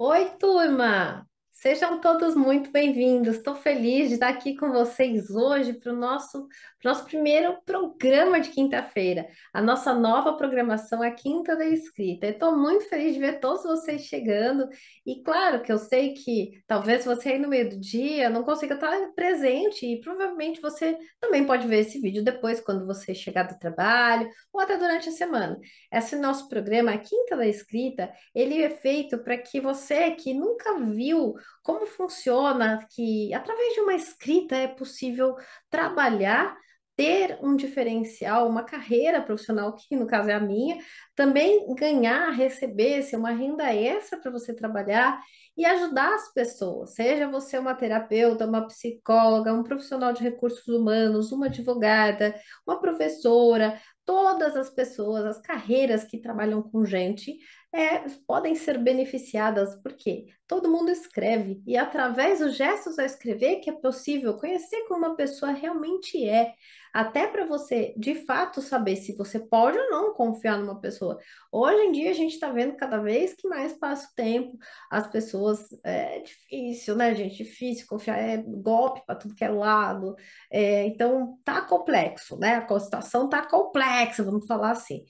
Oi, turma! Sejam todos muito bem-vindos. Estou feliz de estar aqui com vocês hoje para o nosso, nosso primeiro programa de quinta-feira, a nossa nova programação, a Quinta da Escrita. Estou muito feliz de ver todos vocês chegando. E claro que eu sei que talvez você aí no meio do dia não consiga estar presente, e provavelmente você também pode ver esse vídeo depois, quando você chegar do trabalho, ou até durante a semana. Esse nosso programa, a Quinta da Escrita, ele é feito para que você que nunca viu como funciona que através de uma escrita é possível trabalhar ter um diferencial, uma carreira profissional, que no caso é a minha, também ganhar, receber, ser uma renda extra para você trabalhar e ajudar as pessoas, seja você uma terapeuta, uma psicóloga, um profissional de recursos humanos, uma advogada, uma professora, todas as pessoas, as carreiras que trabalham com gente, é, podem ser beneficiadas, porque todo mundo escreve e através dos gestos a escrever que é possível conhecer como uma pessoa realmente é, até para você de fato saber se você pode ou não confiar numa pessoa. Hoje em dia a gente está vendo cada vez que mais passa o tempo, as pessoas é difícil, né, gente? Difícil confiar, é golpe para tudo que é lado, é, então tá complexo, né? A situação tá complexa, vamos falar assim.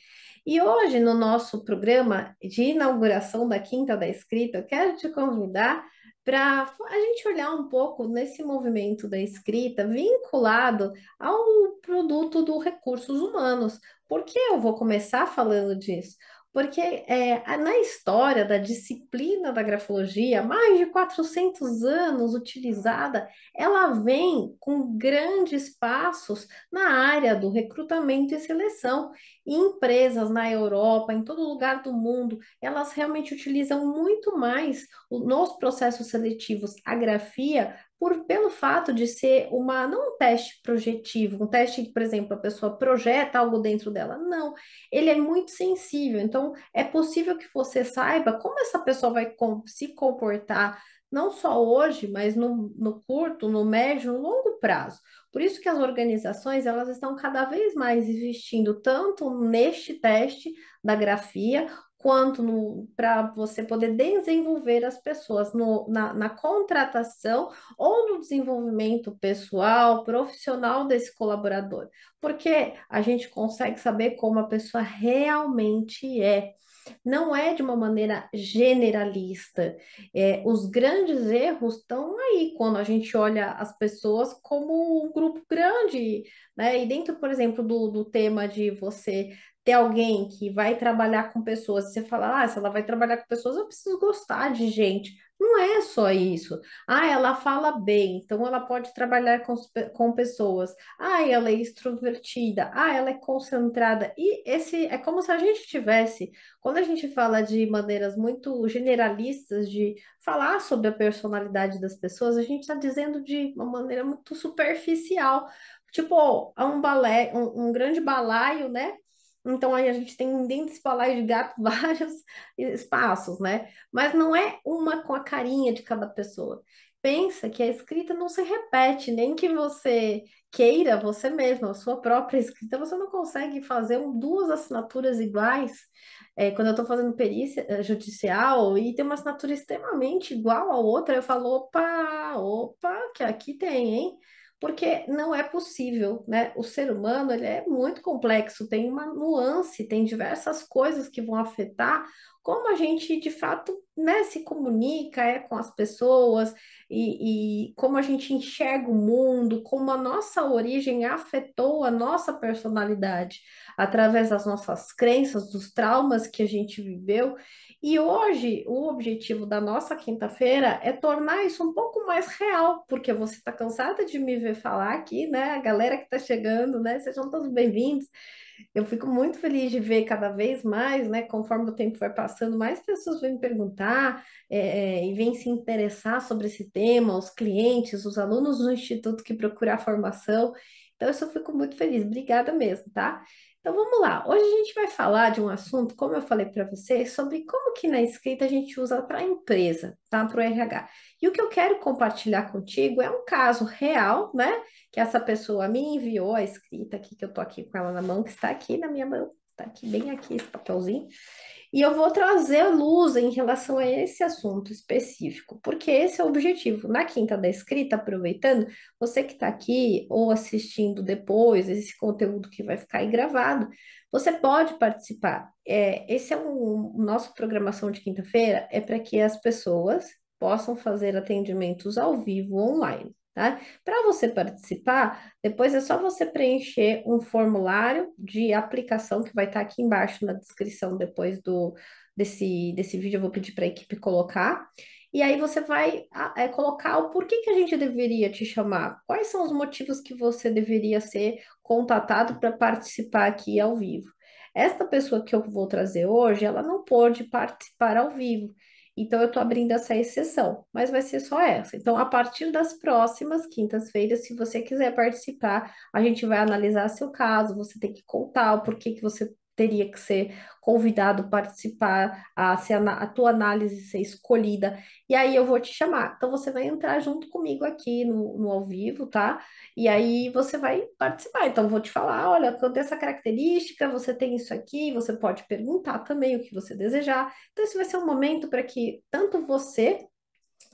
E hoje, no nosso programa de inauguração da Quinta da Escrita, eu quero te convidar para a gente olhar um pouco nesse movimento da escrita vinculado ao produto do recursos humanos. Por que eu vou começar falando disso? Porque é, na história da disciplina da grafologia, mais de 400 anos utilizada, ela vem com grandes passos na área do recrutamento e seleção. E empresas na Europa, em todo lugar do mundo, elas realmente utilizam muito mais nos processos seletivos a grafia por, pelo fato de ser uma, não um teste projetivo, um teste que, por exemplo, a pessoa projeta algo dentro dela. Não, ele é muito sensível. Então, é possível que você saiba como essa pessoa vai com, se comportar, não só hoje, mas no, no curto, no médio, no longo prazo. Por isso que as organizações elas estão cada vez mais investindo tanto neste teste da grafia quanto para você poder desenvolver as pessoas no, na, na, contratação ou no desenvolvimento pessoal, profissional desse colaborador, porque a gente consegue saber como a pessoa realmente é. Não é de uma maneira generalista. É, os grandes erros estão aí quando a gente olha as pessoas como um grupo grande, né? E dentro, por exemplo, do, do tema de você ter alguém que vai trabalhar com pessoas, você fala, ah, se ela vai trabalhar com pessoas, eu preciso gostar de gente. Não é só isso. Ah, ela fala bem, então ela pode trabalhar com, com pessoas. Ah, ela é extrovertida. Ah, ela é concentrada. E esse é como se a gente tivesse, quando a gente fala de maneiras muito generalistas de falar sobre a personalidade das pessoas, a gente está dizendo de uma maneira muito superficial. Tipo, um balé, um, um grande balaio, né? Então aí a gente tem dentro desse palais de gato vários espaços, né? Mas não é uma com a carinha de cada pessoa. Pensa que a escrita não se repete, nem que você queira você mesmo a sua própria escrita, você não consegue fazer duas assinaturas iguais. É, quando eu estou fazendo perícia eh, judicial e tem uma assinatura extremamente igual à outra, eu falo, opa, opa, que aqui tem, hein? porque não é possível, né? O ser humano ele é muito complexo, tem uma nuance, tem diversas coisas que vão afetar como a gente de fato né, se comunica é, com as pessoas e, e, como a gente enxerga o mundo, como a nossa origem afetou a nossa personalidade através das nossas crenças, dos traumas que a gente viveu. E hoje o objetivo da nossa quinta-feira é tornar isso um pouco mais real, porque você está cansada de me ver falar aqui, né? A galera que está chegando, né? Sejam todos bem-vindos eu fico muito feliz de ver cada vez mais, né? Conforme o tempo vai passando, mais pessoas vêm perguntar é, é e vêm se interessar sobre esse tema, os clientes, os alunos do Instituto que procuram a formação. Então, eu só fico muito feliz. Obrigada mesmo, tá? Então vamos lá. Hoje a gente vai falar de um assunto, como eu falei para vocês, sobre como que na escrita a gente usa para a empresa, tá? Para o RH. E o que eu quero compartilhar contigo é um caso real, né? Que essa pessoa me enviou a escrita aqui, que eu tô aqui com ela na mão, que está aqui na minha mão, tá aqui bem aqui esse papelzinho. E eu vou trazer a luz em relação a esse assunto específico, porque esse é o objetivo. Na Quinta da Escrita, aproveitando, você que está aqui ou assistindo depois esse conteúdo que vai ficar aí gravado, você pode participar. É, esse é um, o nosso programação de quinta-feira, é para que as pessoas possam fazer atendimentos ao vivo online. Tá? Para você participar, depois é só você preencher um formulário de aplicação que vai estar tá aqui embaixo na descrição depois do desse, desse vídeo. Eu vou pedir para a equipe colocar. E aí você vai é, colocar o porquê que a gente deveria te chamar, quais são os motivos que você deveria ser contatado para participar aqui ao vivo. Esta pessoa que eu vou trazer hoje, ela não pôde participar ao vivo. Então, eu estou abrindo essa exceção, mas vai ser só essa. Então, a partir das próximas quintas-feiras, se você quiser participar, a gente vai analisar seu caso, você tem que contar o porquê que você teria que ser convidado, participar, a, ser a, tua análise ser escolhida, e aí eu vou te chamar. Então você vai entrar junto comigo aqui no, no ao vivo, tá? E aí você vai participar. Então vou te falar, olha, quanto essa característica, você tem isso aqui, você pode perguntar também o que você desejar. Então isso vai ser um momento para que tanto você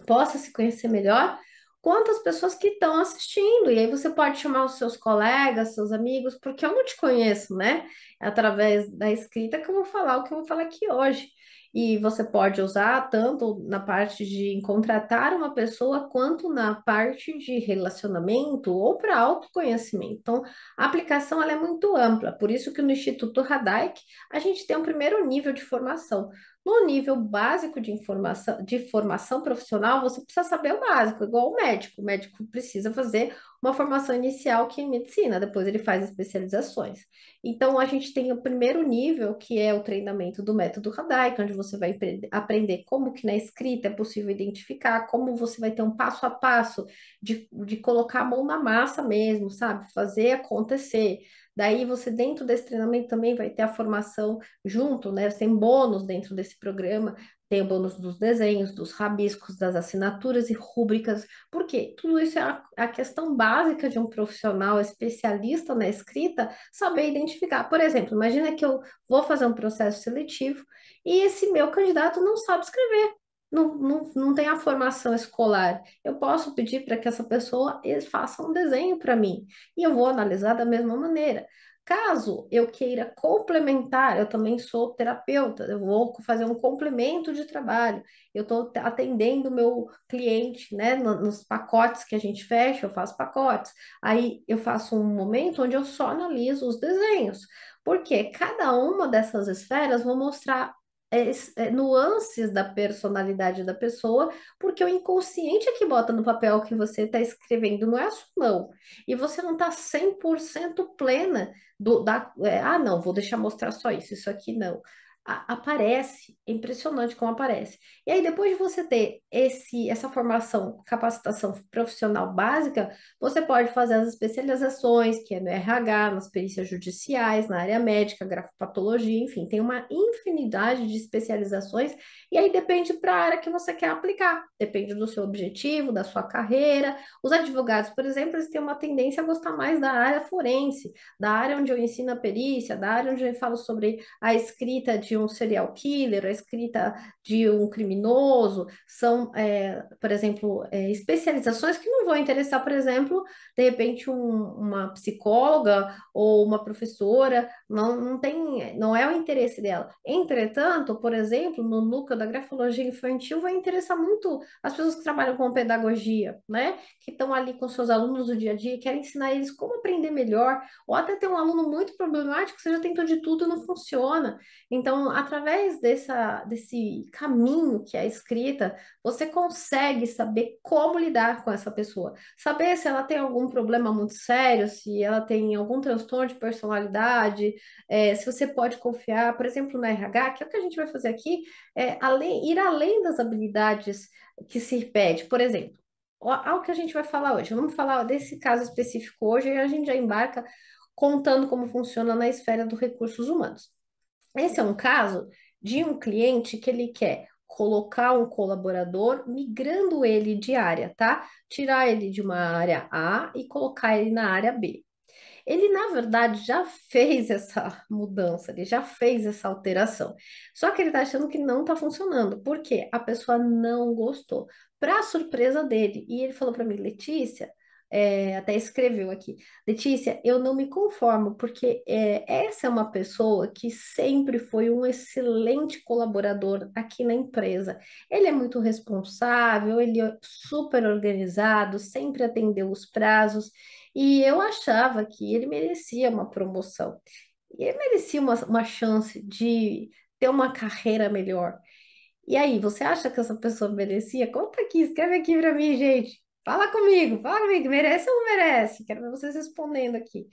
possa se conhecer melhor, Quantas pessoas que estão assistindo. E aí você pode chamar os seus colegas, seus amigos, porque eu não te conheço, né? É através da escrita que eu vou falar o que eu vou falar aqui hoje. E você pode usar tanto na parte de contratar uma pessoa, quanto na parte de relacionamento ou para autoconhecimento. Então, a aplicação ela é muito ampla, por isso que no Instituto Hadaik a gente tem um primeiro nível de formação. No nível básico de informação, de formação profissional, você precisa saber o básico, igual o médico. O médico precisa fazer uma formação inicial que é medicina, depois ele faz especializações. Então, a gente tem o primeiro nível, que é o treinamento do método Hadaika, é onde você vai aprender como que na escrita é possível identificar, como você vai ter um passo a passo de, de colocar a mão na massa mesmo, sabe? Fazer acontecer. Daí você dentro desse treinamento também vai ter a formação junto, né? Você tem bônus dentro desse programa tem o bônus dos desenhos, dos rabiscos, das assinaturas e rúbricas. Por quê? Tudo isso é a, a questão básica de um profissional especialista na escrita saber identificar. Por exemplo, imagina que eu vou fazer um processo seletivo e esse meu candidato não sabe escrever. Não, não, não tem a formação escolar. Eu posso pedir para que essa pessoa eh, faça um desenho para mim e eu vou analisar da mesma maneira. Caso eu queira complementar, eu também sou terapeuta, eu vou fazer um complemento de trabalho. Eu estou atendendo meu cliente, né? Nos pacotes que a gente fecha, eu faço pacotes. Aí eu faço um momento onde eu só analiso os desenhos, porque cada uma dessas esferas vão mostrar é, é, nuances da personalidade da pessoa, porque o inconsciente é que bota no papel que você está escrevendo, não é a sua mão. E você não está 100% plena do, da. É, ah, não, vou deixar mostrar só isso, isso aqui não aparece, é impressionante como aparece. E aí depois de você ter esse essa formação, capacitação profissional básica, você pode fazer as especializações, que é no RH, nas perícias judiciais, na área médica, grafopatologia, enfim, tem uma infinidade de especializações, e aí depende para a área que você quer aplicar, depende do seu objetivo, da sua carreira. Os advogados, por exemplo, eles têm uma tendência a gostar mais da área forense, da área onde eu ensino a perícia, da área onde eu falo sobre a escrita de de um serial killer, a escrita de um criminoso, são, é, por exemplo, é, especializações que não vão interessar, por exemplo, de repente um, uma psicóloga ou uma professora, não, não tem, não é o interesse dela. Entretanto, por exemplo, no núcleo da grafologia infantil vai interessar muito as pessoas que trabalham com pedagogia, né? Que estão ali com seus alunos do dia a dia, querem ensinar eles como aprender melhor, ou até tem um aluno muito problemático, você já tentou de tudo e não funciona. Então, através dessa, desse caminho que é a escrita, você consegue saber como lidar com essa pessoa. Saber se ela tem algum problema muito sério, se ela tem algum transtorno de personalidade, é, se você pode confiar, por exemplo, na RH, que é o que a gente vai fazer aqui, é além, ir além das habilidades que se pede, Por exemplo, ao que a gente vai falar hoje. Vamos falar desse caso específico hoje e a gente já embarca contando como funciona na esfera dos recursos humanos. Esse é um caso de um cliente que ele quer colocar um colaborador migrando ele de área, tá? Tirar ele de uma área A e colocar ele na área B. Ele, na verdade, já fez essa mudança, ele já fez essa alteração. Só que ele tá achando que não tá funcionando, porque a pessoa não gostou, para surpresa dele. E ele falou para mim, Letícia, é, até escreveu aqui. Letícia, eu não me conformo, porque é, essa é uma pessoa que sempre foi um excelente colaborador aqui na empresa. Ele é muito responsável, ele é super organizado, sempre atendeu os prazos, e eu achava que ele merecia uma promoção. E ele merecia uma, uma chance de ter uma carreira melhor. E aí, você acha que essa pessoa merecia? Conta aqui, escreve aqui para mim, gente. Fala comigo, fala comigo, merece ou não merece? Quero ver vocês respondendo aqui.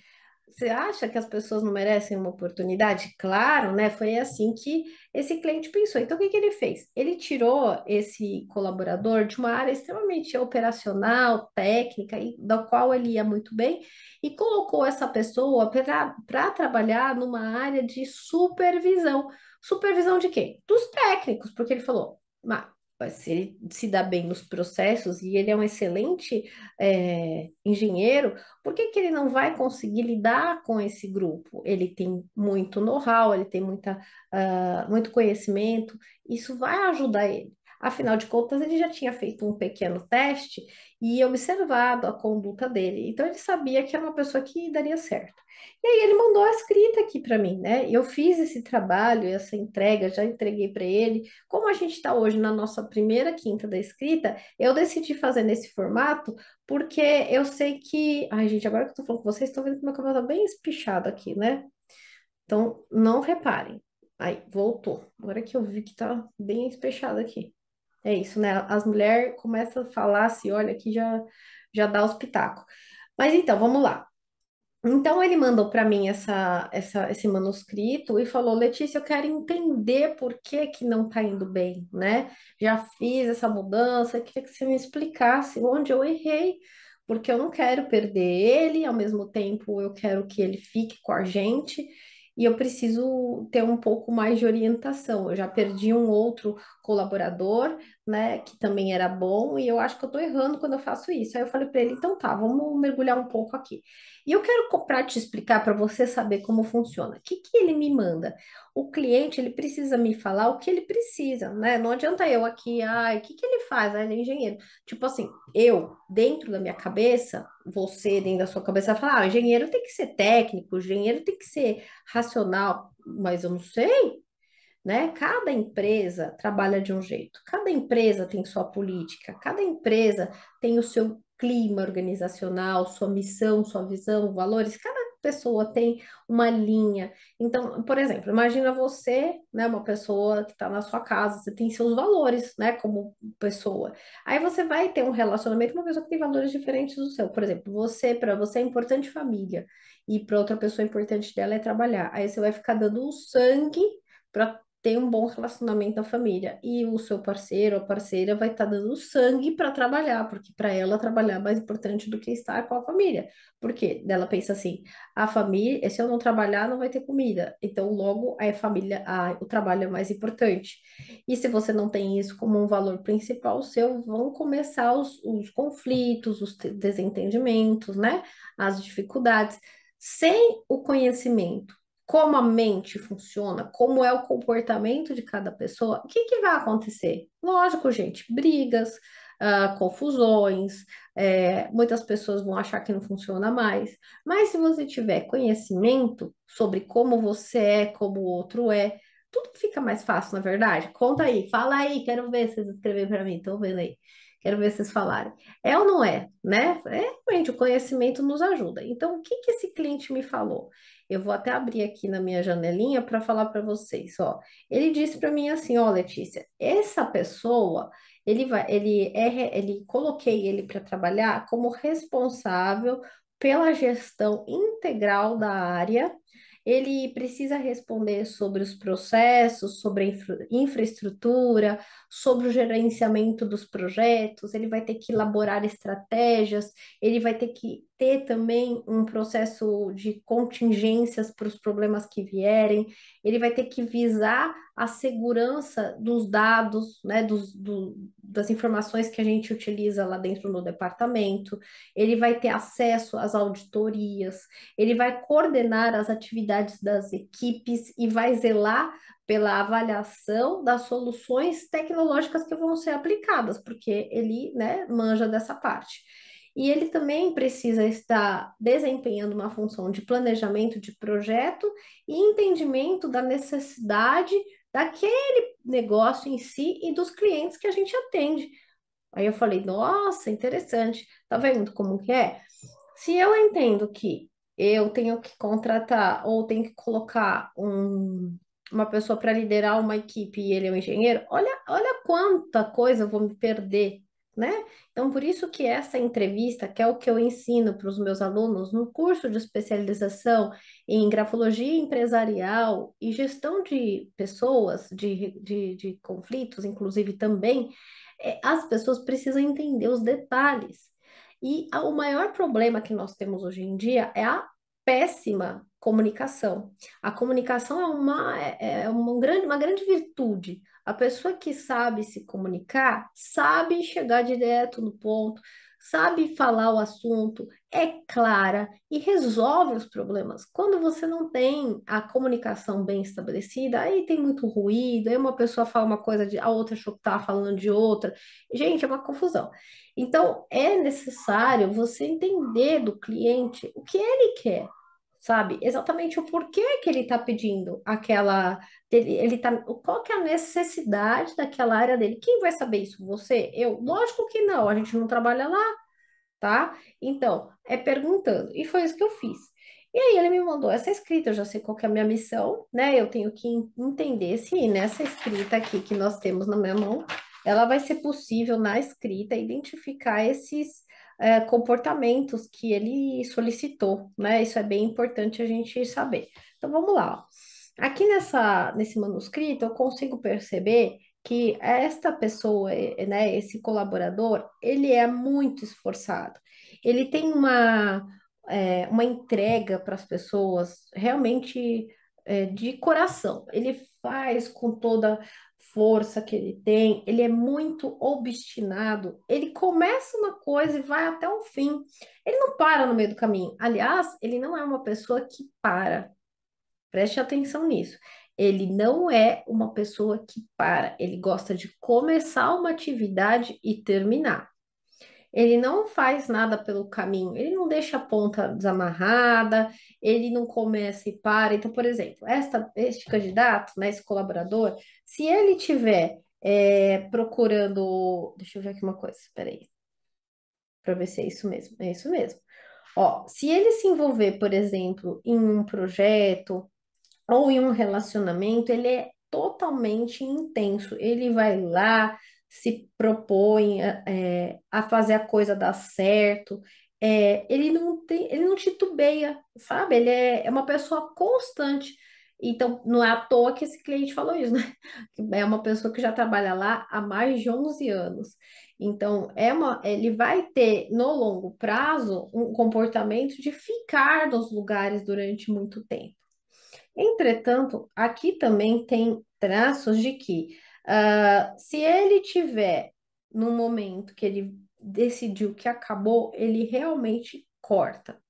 Você acha que as pessoas não merecem uma oportunidade? Claro, né? Foi assim que esse cliente pensou. Então, o que, que ele fez? Ele tirou esse colaborador de uma área extremamente operacional, técnica, e, da qual ele ia muito bem, e colocou essa pessoa para trabalhar numa área de supervisão. Supervisão de quem Dos técnicos, porque ele falou: se ele se dá bem nos processos e ele é um excelente é, engenheiro, por que, que ele não vai conseguir lidar com esse grupo? Ele tem muito know-how, ele tem muita, uh, muito conhecimento, isso vai ajudar ele. Afinal de contas, ele já tinha feito um pequeno teste e observado a conduta dele. Então, ele sabia que era uma pessoa que daria certo. E aí, ele mandou a escrita aqui para mim, né? Eu fiz esse trabalho, essa entrega, já entreguei para ele. Como a gente está hoje na nossa primeira quinta da escrita, eu decidi fazer nesse formato porque eu sei que. Ai, gente, agora que eu tô falando com vocês, estou vendo que meu cabelo tá bem espichado aqui, né? Então, não reparem. Aí, voltou. Agora que eu vi que tá bem espechado aqui. É isso, né? As mulheres começam a falar assim, olha, aqui já, já dá os pitacos. Mas então, vamos lá. Então ele mandou para mim essa, essa, esse manuscrito e falou: Letícia, eu quero entender por que que não está indo bem, né? Já fiz essa mudança, queria que você me explicasse onde eu errei, porque eu não quero perder ele, ao mesmo tempo eu quero que ele fique com a gente e eu preciso ter um pouco mais de orientação. Eu já perdi um outro colaborador, né, que também era bom, e eu acho que eu tô errando quando eu faço isso. Aí eu falei para ele, então tá, vamos mergulhar um pouco aqui. E eu quero para te explicar para você saber como funciona. O que que ele me manda? O cliente, ele precisa me falar o que ele precisa, né? Não adianta eu aqui, ai, o que que ele faz? Ah, ele é engenheiro. Tipo assim, eu, dentro da minha cabeça, você dentro da sua cabeça falar, ah, engenheiro tem que ser técnico, engenheiro tem que ser racional, mas eu não sei, né? Cada empresa trabalha de um jeito, cada empresa tem sua política, cada empresa tem o seu clima organizacional, sua missão, sua visão, valores, cada pessoa tem uma linha. Então, por exemplo, imagina você, né, uma pessoa que está na sua casa, você tem seus valores, né, como pessoa. Aí você vai ter um relacionamento com uma pessoa que tem valores diferentes do seu. Por exemplo, você, para você é importante família, e para outra pessoa importante dela é trabalhar. Aí você vai ficar dando o sangue para ter um bom relacionamento à família. E o seu parceiro ou parceira vai estar tá dando sangue para trabalhar, porque para ela trabalhar é mais importante do que estar com a família. Porque ela pensa assim: a família, se eu não trabalhar, não vai ter comida. Então, logo, a família, a, o trabalho é mais importante. E se você não tem isso como um valor principal seu, vão começar os, os conflitos, os desentendimentos, né? As dificuldades, sem o conhecimento como a mente funciona, como é o comportamento de cada pessoa, o que, que vai acontecer? Lógico, gente, brigas, uh, confusões, é, muitas pessoas vão achar que não funciona mais, mas se você tiver conhecimento sobre como você é, como o outro é, tudo fica mais fácil, na é verdade. Conta aí, fala aí, quero ver vocês escreverem para mim, estou vendo aí. Quero ver vocês falarem. É ou não é, né? É, realmente, o conhecimento nos ajuda. Então, o que, que esse cliente me falou? Eu vou até abrir aqui na minha janelinha para falar para vocês, ó. Ele disse para mim assim, ó, Letícia, essa pessoa, ele vai, ele é, ele coloquei ele para trabalhar como responsável pela gestão integral da área. Ele precisa responder sobre os processos, sobre a infra infraestrutura, sobre o gerenciamento dos projetos, ele vai ter que elaborar estratégias, ele vai ter que ter também um processo de contingências para os problemas que vierem, ele vai ter que visar a segurança dos dados, né, dos, do, das informações que a gente utiliza lá dentro do departamento, ele vai ter acesso às auditorias, ele vai coordenar as atividades das equipes e vai zelar pela avaliação das soluções tecnológicas que vão ser aplicadas, porque ele né, manja dessa parte. E ele também precisa estar desempenhando uma função de planejamento de projeto e entendimento da necessidade daquele negócio em si e dos clientes que a gente atende. Aí eu falei, nossa, interessante. Tá vendo como que é? Se eu entendo que eu tenho que contratar ou tenho que colocar um, uma pessoa para liderar uma equipe e ele é um engenheiro, olha, olha quanta coisa eu vou me perder né? Então, por isso que essa entrevista, que é o que eu ensino para os meus alunos no curso de especialização em grafologia empresarial e gestão de pessoas, de, de, de conflitos, inclusive também, é, as pessoas precisam entender os detalhes. E a, o maior problema que nós temos hoje em dia é a péssima comunicação. A comunicação é uma, é, é uma, grande, uma grande virtude, a pessoa que sabe se comunicar, sabe chegar direto no ponto, sabe falar o assunto, é clara e resolve os problemas. Quando você não tem a comunicação bem estabelecida, aí tem muito ruído, aí uma pessoa fala uma coisa, a outra achou que estava falando de outra. Gente, é uma confusão. Então, é necessário você entender do cliente o que ele quer sabe? Exatamente o porquê que ele está pedindo aquela ele, ele tá, qual que é a necessidade daquela área dele? Quem vai saber isso? Você? Eu? Lógico que não, a gente não trabalha lá, tá? Então, é perguntando. E foi isso que eu fiz. E aí ele me mandou essa escrita, eu já sei qual que é a minha missão, né? Eu tenho que entender se nessa escrita aqui que nós temos na minha mão, ela vai ser possível na escrita identificar esses é, comportamentos que ele solicitou, né? Isso é bem importante a gente saber. Então vamos lá. Ó. Aqui nessa, nesse manuscrito, eu consigo perceber que esta pessoa, né, esse colaborador, ele é muito esforçado. Ele tem uma, é, uma entrega para as pessoas realmente é, de coração. Ele faz com toda força que ele tem, ele é muito obstinado, ele começa uma coisa e vai até o fim. Ele não para no meio do caminho. Aliás, ele não é uma pessoa que para. Preste atenção nisso. Ele não é uma pessoa que para, ele gosta de começar uma atividade e terminar. Ele não faz nada pelo caminho, ele não deixa a ponta desamarrada, ele não começa e para. Então, por exemplo, esta, este candidato, né, esse colaborador, se ele tiver é, procurando. Deixa eu ver aqui uma coisa, peraí. Para ver se é isso mesmo. É isso mesmo. Ó, se ele se envolver, por exemplo, em um projeto, ou em um relacionamento, ele é totalmente intenso. Ele vai lá, se propõe é, é, a fazer a coisa dar certo. É, ele não tem, ele não titubeia, sabe? Ele é, é uma pessoa constante. Então, não é à toa que esse cliente falou isso, né? É uma pessoa que já trabalha lá há mais de 11 anos. Então, é uma, ele vai ter, no longo prazo, um comportamento de ficar nos lugares durante muito tempo. Entretanto, aqui também tem traços de que, uh, se ele tiver no momento que ele decidiu que acabou, ele realmente corta.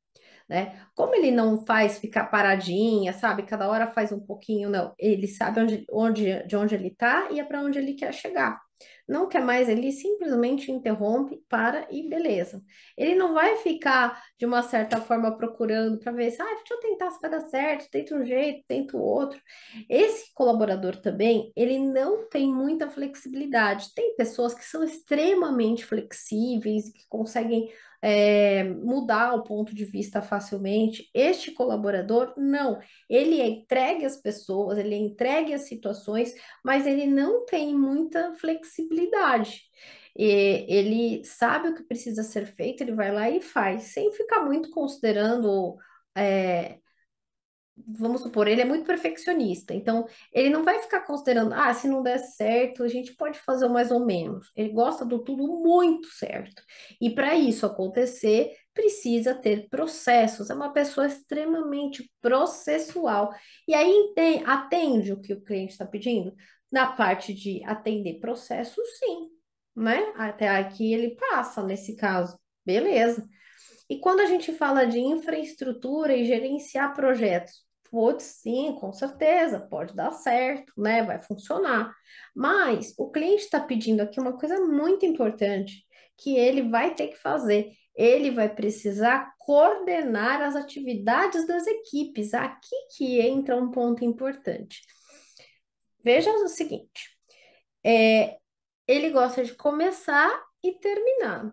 Né? Como ele não faz ficar paradinha, sabe? Cada hora faz um pouquinho, não. Ele sabe onde, onde, de onde ele está e é para onde ele quer chegar não quer mais, ele simplesmente interrompe, para e beleza. Ele não vai ficar, de uma certa forma, procurando para ver se, ah, deixa eu tentar se vai dar certo, tento um jeito, tento outro. Esse colaborador também, ele não tem muita flexibilidade. Tem pessoas que são extremamente flexíveis, que conseguem é, mudar o ponto de vista facilmente. Este colaborador, não. Ele é entregue às pessoas, ele é entregue às situações, mas ele não tem muita flexibilidade. E ele sabe o que precisa ser feito, ele vai lá e faz, sem ficar muito considerando é, vamos supor, ele é muito perfeccionista, então ele não vai ficar considerando, ah, se não der certo, a gente pode fazer mais ou menos. Ele gosta do tudo muito certo. E para isso acontecer, precisa ter processos. É uma pessoa extremamente processual. E aí atende o que o cliente está pedindo? Na parte de atender processos, sim, né? Até aqui ele passa nesse caso. Beleza. E quando a gente fala de infraestrutura e gerenciar projetos, putz, sim, com certeza, pode dar certo, né? Vai funcionar. Mas o cliente está pedindo aqui uma coisa muito importante que ele vai ter que fazer. Ele vai precisar coordenar as atividades das equipes. Aqui que entra um ponto importante. Veja o seguinte: é, ele gosta de começar e terminar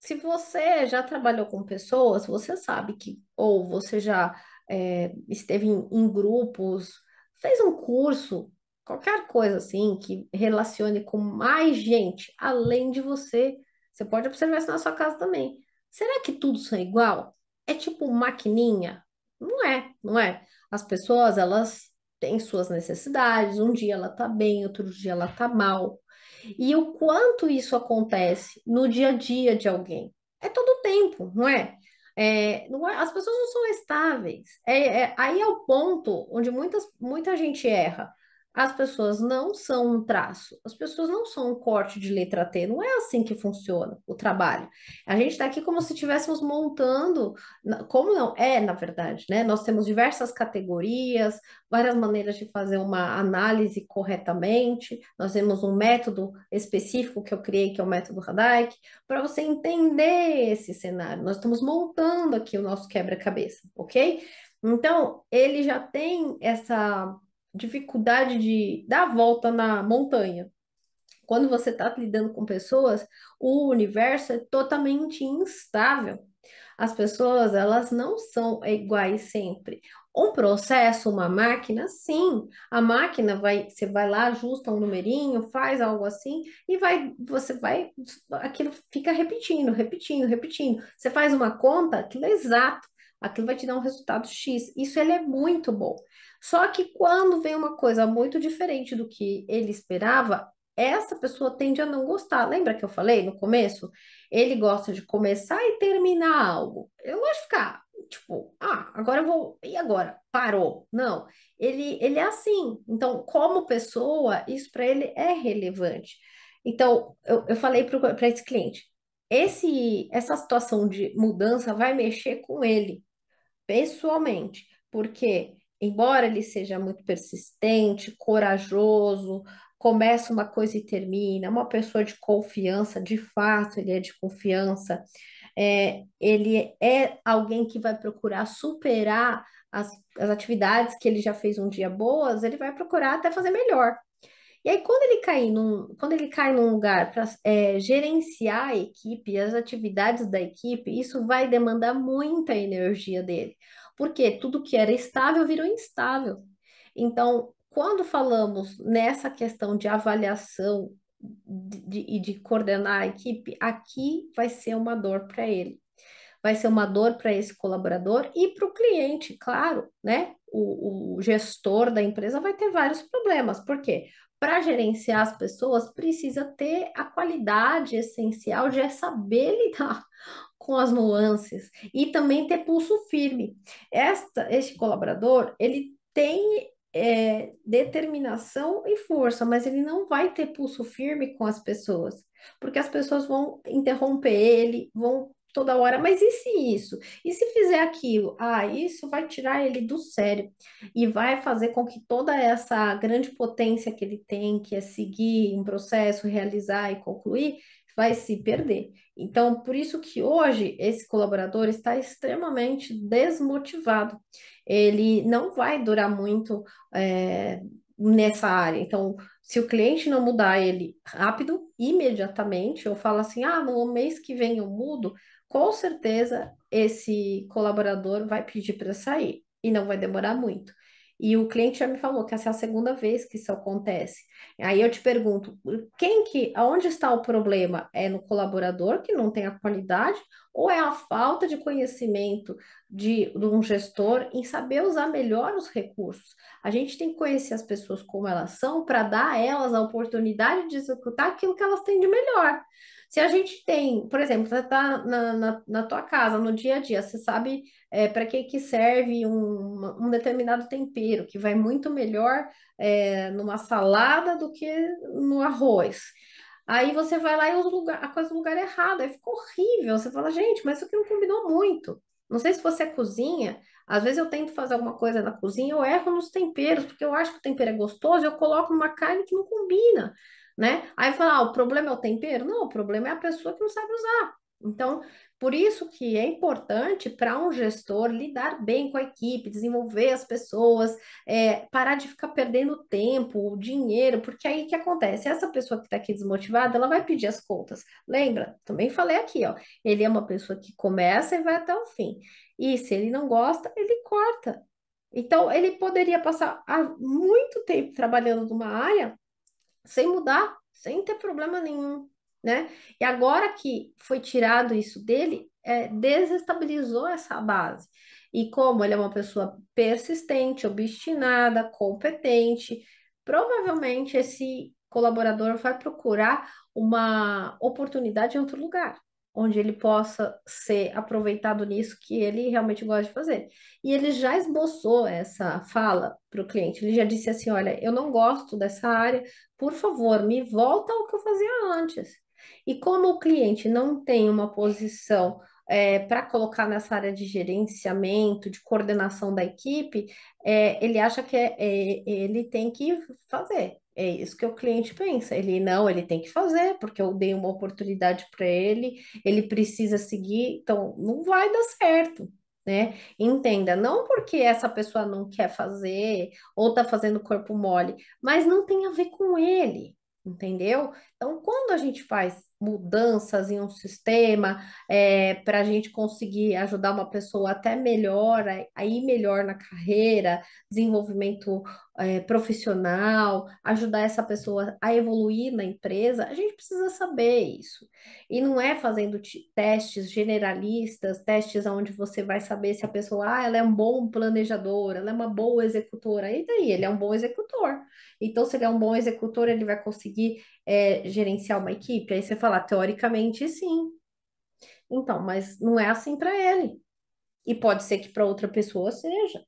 se você já trabalhou com pessoas, você sabe que, ou você já é, esteve em, em grupos, fez um curso, qualquer coisa assim, que relacione com mais gente além de você. Você pode observar isso na sua casa também. Será que tudo são igual? É tipo maquininha? Não é, não é. As pessoas, elas têm suas necessidades. Um dia ela tá bem, outro dia ela tá mal. E o quanto isso acontece no dia a dia de alguém. É todo tempo, não é? É, não é? as pessoas não são estáveis. É, é aí é o ponto onde muitas, muita gente erra. As pessoas não são um traço, as pessoas não são um corte de letra T, não é assim que funciona o trabalho. A gente está aqui como se estivéssemos montando, como não é, na verdade, né? Nós temos diversas categorias, várias maneiras de fazer uma análise corretamente, nós temos um método específico que eu criei, que é o método Hadaic, para você entender esse cenário. Nós estamos montando aqui o nosso quebra-cabeça, ok? Então, ele já tem essa dificuldade de dar a volta na montanha. Quando você está lidando com pessoas, o universo é totalmente instável. As pessoas, elas não são iguais sempre. Um processo, uma máquina, sim. A máquina vai, você vai lá, ajusta um numerinho, faz algo assim e vai, você vai, aquilo fica repetindo, repetindo, repetindo. Você faz uma conta, aquilo é exato, aquilo vai te dar um resultado X. Isso ele é muito bom. Só que quando vem uma coisa muito diferente do que ele esperava, essa pessoa tende a não gostar. Lembra que eu falei no começo? Ele gosta de começar e terminar algo. Eu gosto de ficar, tipo, ah, agora eu vou. E agora? Parou. Não. Ele, ele é assim. Então, como pessoa, isso para ele é relevante. Então, eu, eu falei para esse cliente: esse, essa situação de mudança vai mexer com ele pessoalmente, porque embora ele seja muito persistente, corajoso, começa uma coisa e termina, uma pessoa de confiança, de fato, ele é de confiança, é, ele é alguém que vai procurar superar as, as atividades que ele já fez um dia boas, ele vai procurar até fazer melhor. E aí, quando ele cai num, quando ele cai num lugar para é, gerenciar a equipe, as atividades da equipe, isso vai demandar muita energia dele. Porque tudo que era estável virou instável. Então, quando falamos nessa questão de avaliação e de, de, de coordenar a equipe, aqui vai ser uma dor para ele. Vai ser uma dor para esse colaborador e para o cliente, claro, né? O, o gestor da empresa vai ter vários problemas. Por quê? para gerenciar as pessoas, precisa ter a qualidade essencial de é saber lidar com as nuances e também ter pulso firme. Esta, este colaborador, ele tem é, determinação e força, mas ele não vai ter pulso firme com as pessoas, porque as pessoas vão interromper ele, vão toda hora, mas e se isso? E se fizer aquilo? Ah, isso vai tirar ele do sério e vai fazer com que toda essa grande potência que ele tem, que é seguir um processo, realizar e concluir, vai se perder. Então, por isso que hoje esse colaborador está extremamente desmotivado. Ele não vai durar muito é, nessa área. Então, se o cliente não mudar ele rápido, imediatamente, eu falo assim: ah, no mês que vem eu mudo, com certeza esse colaborador vai pedir para sair e não vai demorar muito. E o cliente já me falou que essa é a segunda vez que isso acontece. Aí eu te pergunto, quem que, aonde está o problema? É no colaborador que não tem a qualidade ou é a falta de conhecimento de, de um gestor em saber usar melhor os recursos? A gente tem que conhecer as pessoas como elas são para dar a elas a oportunidade de executar aquilo que elas têm de melhor. Se a gente tem, por exemplo, você está na, na, na, tua casa, no dia a dia, você sabe é, para que, que serve um, um determinado tempero, que vai muito melhor é, numa salada do que no arroz. Aí você vai lá e usa lugar, a coisa no lugar errado, aí fica horrível. Você fala, gente, mas isso aqui não combinou muito. Não sei se você cozinha, às vezes eu tento fazer alguma coisa na cozinha, eu erro nos temperos, porque eu acho que o tempero é gostoso, eu coloco uma carne que não combina né? Aí fala, ah, o problema é o tempero? Não, o problema é a pessoa que não sabe usar. Então, por isso que é importante para um gestor lidar bem com a equipe, desenvolver as pessoas, é, parar de ficar perdendo tempo, dinheiro, porque aí o que acontece? Essa pessoa que está aqui desmotivada, ela vai pedir as contas. Lembra? Também falei aqui, ó. Ele é uma pessoa que começa e vai até o fim. E se ele não gosta, ele corta. Então, ele poderia passar ah, muito tempo trabalhando numa área sem mudar, sem ter problema nenhum, né? E agora que foi tirado isso dele, é, desestabilizou essa base. E como ele é uma pessoa persistente, obstinada, competente, provavelmente esse colaborador vai procurar uma oportunidade em outro lugar onde ele possa ser aproveitado nisso que ele realmente gosta de fazer. E ele já esboçou essa fala para o cliente. Ele já disse assim: olha, eu não gosto dessa área, por favor, me volta ao que eu fazia antes. E como o cliente não tem uma posição é, para colocar nessa área de gerenciamento, de coordenação da equipe, é, ele acha que é, é ele tem que fazer. É isso que o cliente pensa. Ele não, ele tem que fazer, porque eu dei uma oportunidade para ele, ele precisa seguir, então não vai dar certo. Né? Entenda, não porque essa pessoa não quer fazer ou tá fazendo corpo mole, mas não tem a ver com ele, entendeu? Então, quando a gente faz mudanças em um sistema, é, eh, para a gente conseguir ajudar uma pessoa até melhor, a ir melhor na carreira, desenvolvimento é, profissional, ajudar essa pessoa a evoluir na empresa, a gente precisa saber isso. E não é fazendo testes generalistas, testes onde você vai saber se a pessoa, ah, ela é um bom planejador, ela é uma boa executora, e daí? Ele é um bom executor. Então, se ele é um bom executor, ele vai conseguir é, gerenciar uma equipe? Aí você fala, teoricamente sim. Então, mas não é assim para ele. E pode ser que para outra pessoa seja.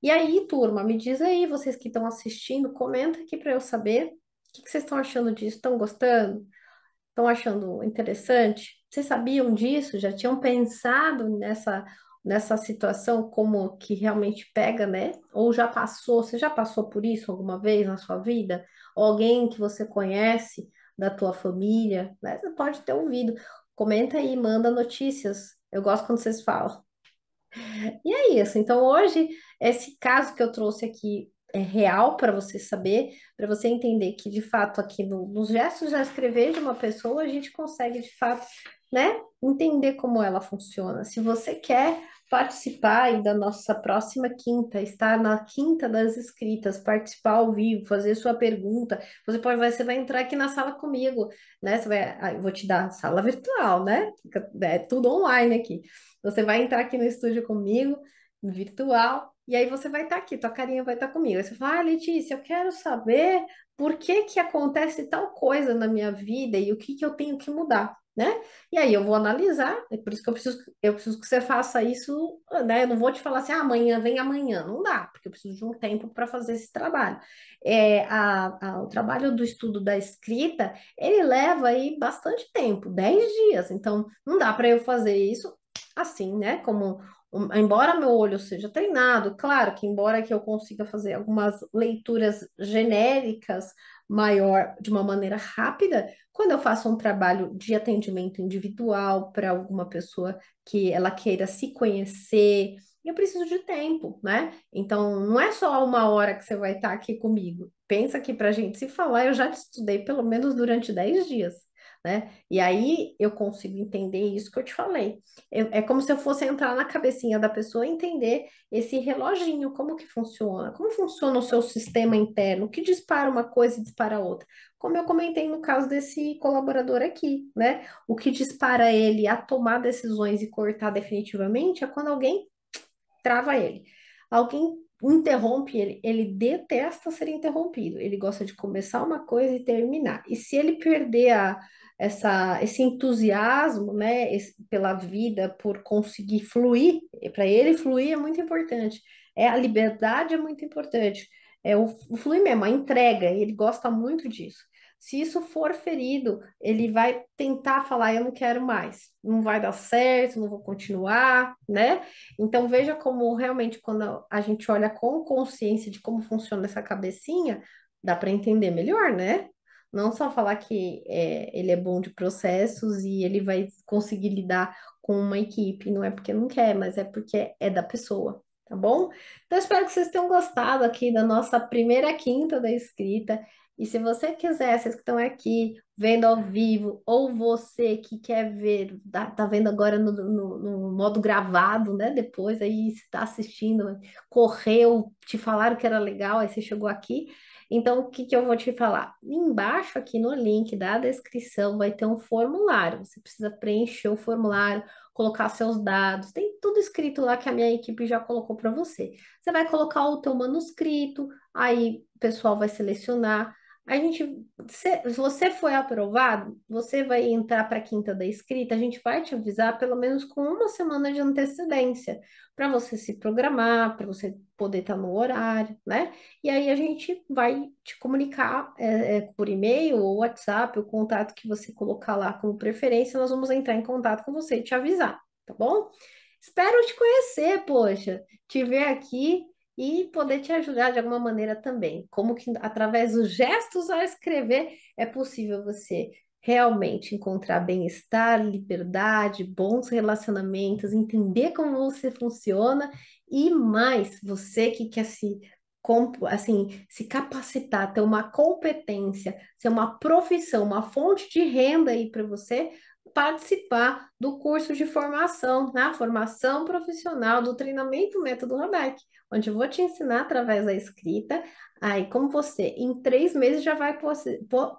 E aí, turma, me diz aí, vocês que estão assistindo, comenta aqui para eu saber o que, que vocês estão achando disso. Estão gostando? Estão achando interessante? Vocês sabiam disso? Já tinham pensado nessa nessa situação como que realmente pega, né? Ou já passou? Você já passou por isso alguma vez na sua vida? alguém que você conhece da tua família, né? Você pode ter ouvido. Comenta aí, manda notícias. Eu gosto quando vocês falam. E é isso. Então, hoje, esse caso que eu trouxe aqui é real para você saber, para você entender que, de fato, aqui no, nos gestos de escrever de uma pessoa, a gente consegue, de fato, né, entender como ela funciona. Se você quer participar da nossa próxima quinta, estar na quinta das escritas, participar ao vivo, fazer sua pergunta, você pode você vai entrar aqui na sala comigo, né? Você vai, ah, eu vou te dar sala virtual, né? É tudo online aqui. Você vai entrar aqui no estúdio comigo, virtual, e aí você vai estar tá aqui, tua carinha vai estar tá comigo. Aí você fala, ah, Letícia, eu quero saber por que que acontece tal coisa na minha vida e o que que eu tenho que mudar né? E aí eu vou analisar, é por isso que eu preciso, eu preciso que você faça isso, né? Eu não vou te falar assim, ah, amanhã vem amanhã, não dá, porque eu preciso de um tempo para fazer esse trabalho. É, a, a, o trabalho do estudo da escrita, ele leva aí bastante tempo, 10 dias, então não dá para eu fazer isso assim, né? Como embora meu olho seja treinado, claro que embora que eu consiga fazer algumas leituras genéricas maior de uma maneira rápida. Quando eu faço um trabalho de atendimento individual para alguma pessoa que ela queira se conhecer, eu preciso de tempo, né? Então, não é só uma hora que você vai estar tá aqui comigo. Pensa que para a gente se falar, eu já te estudei pelo menos durante 10 dias né? E aí eu consigo entender isso que eu te falei. Eu, é, é como se eu fosse entrar na cabecinha da pessoa e entender esse reloginho, como que funciona, como funciona o seu sistema interno, que dispara uma coisa e dispara outra. Como eu comentei no caso desse colaborador aqui, né? O que dispara ele a tomar decisões e cortar definitivamente é quando alguém trava ele. Alguém interrompe ele, ele detesta ser interrompido, ele gosta de começar uma coisa e terminar. E se ele perder a, essa, esse entusiasmo, né, esse, pela vida, por conseguir fluir, para ele fluir é muito importante. É a liberdade é muito importante. É o, o fluir mesmo, a entrega, ele gosta muito disso. Se isso for ferido, ele vai tentar falar: eu não quero mais, não vai dar certo, não vou continuar, né? Então, veja como realmente, quando a gente olha com consciência de como funciona essa cabecinha, dá para entender melhor, né? não só falar que é, ele é bom de processos e ele vai conseguir lidar com uma equipe, não é porque não quer, mas é porque é da pessoa, tá bom? Então, espero que vocês tenham gostado aqui da nossa primeira quinta da escrita. E se você quiser, vocês que estão aqui vendo ao vivo, ou você que quer ver, tá, tá vendo agora no, no, no, modo gravado, né? Depois aí está assistindo, correu, te falaram que era legal, aí você chegou aqui. Então, o que, que eu vou te falar? Embaixo aqui no link da descrição vai ter um formulário. Você precisa preencher o formulário, colocar seus dados. Tem tudo escrito lá que a minha equipe já colocou para você. Você vai colocar o teu manuscrito, aí o pessoal vai selecionar a gente, se você foi aprovado, você vai entrar para a quinta da escrita, a gente vai te avisar pelo menos com uma semana de antecedência, para você se programar, para você poder estar tá no horário, né? E aí a gente vai te comunicar é, é, por e-mail ou WhatsApp, o contato que você colocar lá como preferência, nós vamos entrar em contato com você e te avisar, tá bom? Espero te conhecer, poxa, te ver aqui e poder te ajudar de alguma maneira também. Como que através dos gestos ao escrever é possível você realmente encontrar bem-estar, liberdade, bons relacionamentos, entender como você funciona e mais, você que quer se assim, se capacitar, ter uma competência, ser uma profissão, uma fonte de renda aí para você, participar do curso de formação, na né? formação profissional do treinamento método Rodak, onde eu vou te ensinar através da escrita, aí como você em três meses já vai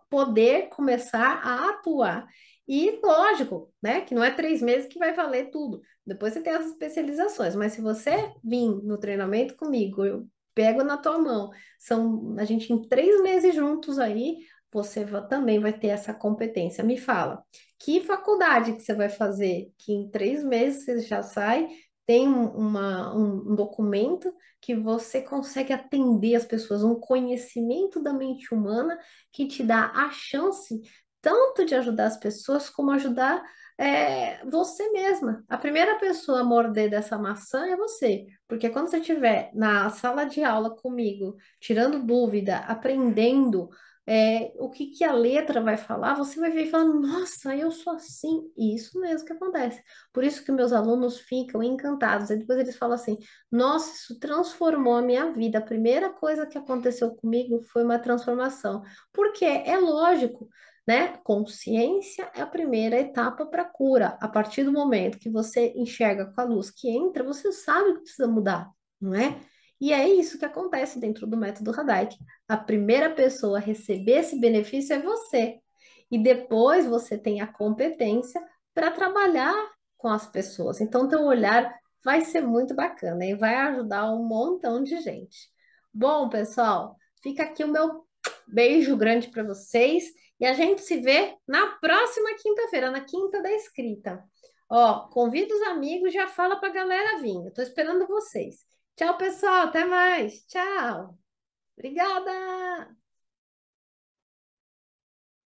poder começar a atuar. E lógico, né, que não é três meses que vai valer tudo. Depois você tem as especializações, mas se você vir no treinamento comigo, eu pego na tua mão. São a gente em três meses juntos aí você também vai ter essa competência. Me fala, que faculdade que você vai fazer? Que em três meses você já sai, tem uma, um documento que você consegue atender as pessoas, um conhecimento da mente humana que te dá a chance tanto de ajudar as pessoas como ajudar é, você mesma. A primeira pessoa a morder dessa maçã é você, porque quando você estiver na sala de aula comigo, tirando dúvida, aprendendo é, o que, que a letra vai falar, você vai ver e falar, nossa, eu sou assim. isso mesmo que acontece. Por isso que meus alunos ficam encantados. E depois eles falam assim, nossa, isso transformou a minha vida. A primeira coisa que aconteceu comigo foi uma transformação. Porque é lógico, né? Consciência é a primeira etapa para cura. A partir do momento que você enxerga com a luz que entra, você sabe que precisa mudar, não é? E é isso que acontece dentro do método Hadaic. A primeira pessoa a receber esse benefício é você. E depois você tem a competência para trabalhar com as pessoas. Então, teu olhar vai ser muito bacana e vai ajudar um montão de gente. Bom, pessoal, fica aqui o meu beijo grande para vocês e a gente se vê na próxima quinta-feira, na quinta da escrita. Ó, convida os amigos, já fala para a galera vir. Eu tô esperando vocês. Tchau, pessoal. Até mais. Tchau. Obrigada.